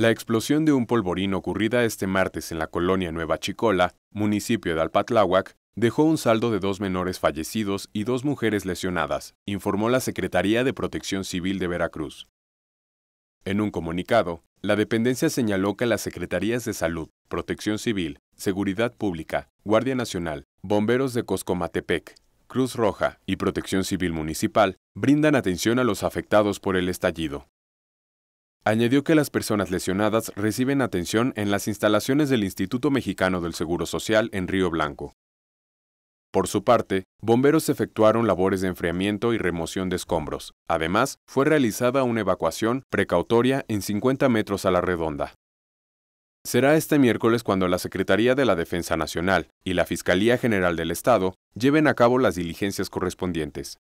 La explosión de un polvorín ocurrida este martes en la colonia Nueva Chicola, municipio de Alpatláhuac, dejó un saldo de dos menores fallecidos y dos mujeres lesionadas, informó la Secretaría de Protección Civil de Veracruz. En un comunicado, la dependencia señaló que las Secretarías de Salud, Protección Civil, Seguridad Pública, Guardia Nacional, Bomberos de Coscomatepec, Cruz Roja y Protección Civil Municipal brindan atención a los afectados por el estallido. Añadió que las personas lesionadas reciben atención en las instalaciones del Instituto Mexicano del Seguro Social en Río Blanco. Por su parte, bomberos efectuaron labores de enfriamiento y remoción de escombros. Además, fue realizada una evacuación precautoria en 50 metros a la redonda. Será este miércoles cuando la Secretaría de la Defensa Nacional y la Fiscalía General del Estado lleven a cabo las diligencias correspondientes.